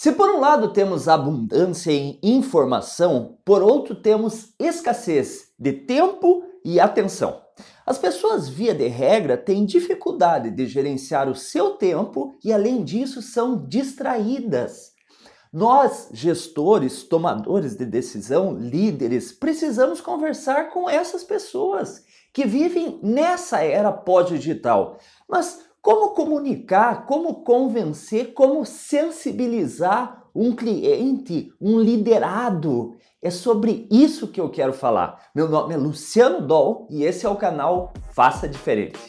Se por um lado temos abundância em informação, por outro temos escassez de tempo e atenção. As pessoas, via de regra, têm dificuldade de gerenciar o seu tempo e, além disso, são distraídas. Nós, gestores, tomadores de decisão, líderes, precisamos conversar com essas pessoas que vivem nessa era pós-digital. Mas como comunicar, como convencer, como sensibilizar um cliente, um liderado? É sobre isso que eu quero falar. Meu nome é Luciano Doll e esse é o canal Faça Diferente.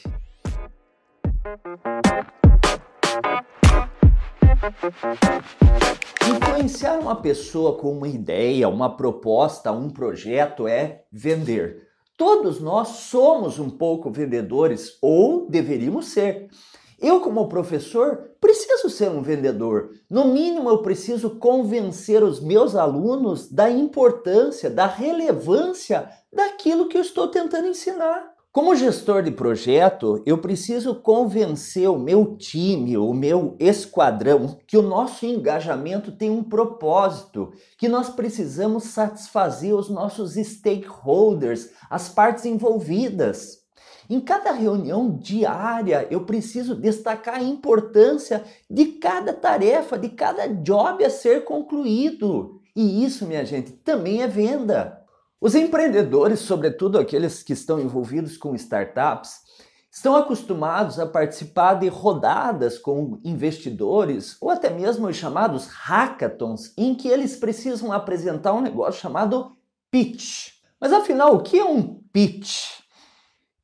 Influenciar uma pessoa com uma ideia, uma proposta, um projeto é vender. Todos nós somos um pouco vendedores ou deveríamos ser. Eu, como professor, preciso ser um vendedor. No mínimo, eu preciso convencer os meus alunos da importância, da relevância daquilo que eu estou tentando ensinar. Como gestor de projeto, eu preciso convencer o meu time, o meu esquadrão, que o nosso engajamento tem um propósito, que nós precisamos satisfazer os nossos stakeholders, as partes envolvidas. Em cada reunião diária, eu preciso destacar a importância de cada tarefa, de cada job a ser concluído. E isso, minha gente, também é venda. Os empreendedores, sobretudo aqueles que estão envolvidos com startups, estão acostumados a participar de rodadas com investidores ou até mesmo os chamados hackathons, em que eles precisam apresentar um negócio chamado pitch. Mas afinal, o que é um pitch?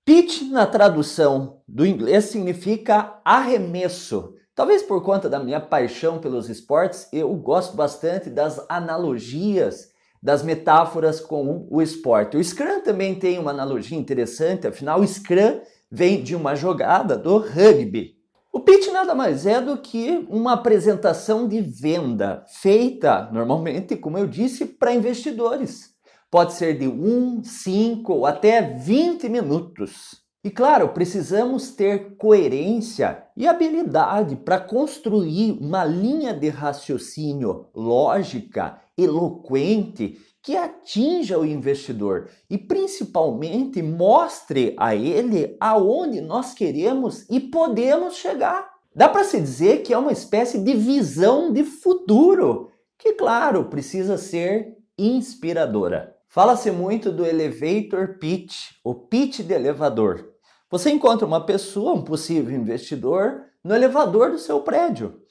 Pitch, na tradução do inglês, significa arremesso. Talvez por conta da minha paixão pelos esportes, eu gosto bastante das analogias das metáforas com o esporte. O Scrum também tem uma analogia interessante, afinal, o Scrum vem de uma jogada do rugby. O pitch nada mais é do que uma apresentação de venda feita normalmente, como eu disse, para investidores. Pode ser de 1, 5 ou até 20 minutos. E claro, precisamos ter coerência e habilidade para construir uma linha de raciocínio lógica, eloquente, que atinja o investidor e principalmente mostre a ele aonde nós queremos e podemos chegar. Dá para se dizer que é uma espécie de visão de futuro, que claro, precisa ser inspiradora. Fala-se muito do elevator pitch, o pitch de elevador. Você encontra uma pessoa, um possível investidor, no elevador do seu prédio.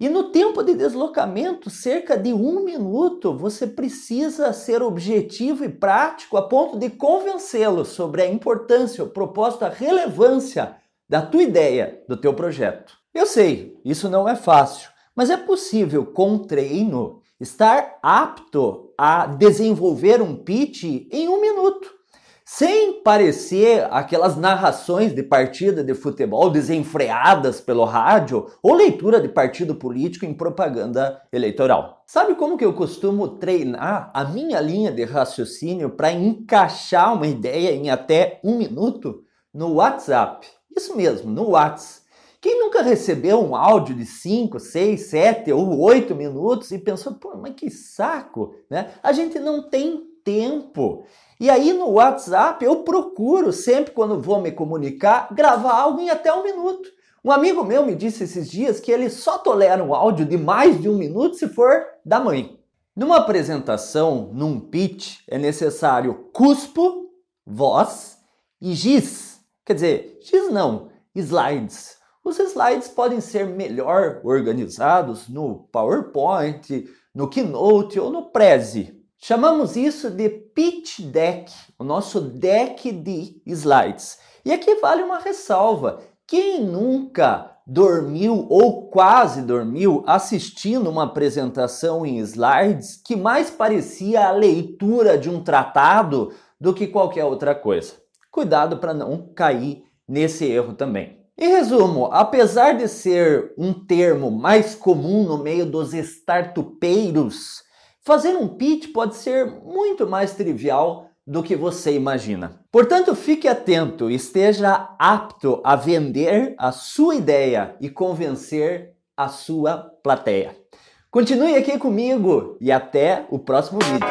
E no tempo de deslocamento, cerca de um minuto, você precisa ser objetivo e prático a ponto de convencê-lo sobre a importância, o propósito, a relevância da tua ideia, do teu projeto. Eu sei, isso não é fácil, mas é possível com treino estar apto a desenvolver um pitch em um minuto sem parecer aquelas narrações de partida de futebol desenfreadas pelo rádio ou leitura de partido político em propaganda eleitoral. Sabe como que eu costumo treinar a minha linha de raciocínio para encaixar uma ideia em até um minuto? No WhatsApp. Isso mesmo, no WhatsApp. Quem nunca recebeu um áudio de 5, 6, 7 ou 8 minutos e pensou, pô, mas que saco, né? A gente não tem tempo. E aí no WhatsApp eu procuro sempre quando vou me comunicar gravar algo em até um minuto. Um amigo meu me disse esses dias que ele só tolera um áudio de mais de um minuto se for da mãe. Numa apresentação, num pitch, é necessário cuspo, voz e giz. Quer dizer, giz não, slides. Os slides podem ser melhor organizados no PowerPoint, no Keynote ou no Prezi. Chamamos isso de pitch deck, o nosso deck de slides. E aqui vale uma ressalva: quem nunca dormiu ou quase dormiu assistindo uma apresentação em slides que mais parecia a leitura de um tratado do que qualquer outra coisa. Cuidado para não cair nesse erro também. Em resumo, apesar de ser um termo mais comum no meio dos startupeiros, Fazer um pitch pode ser muito mais trivial do que você imagina. Portanto, fique atento, esteja apto a vender a sua ideia e convencer a sua plateia. Continue aqui comigo e até o próximo vídeo.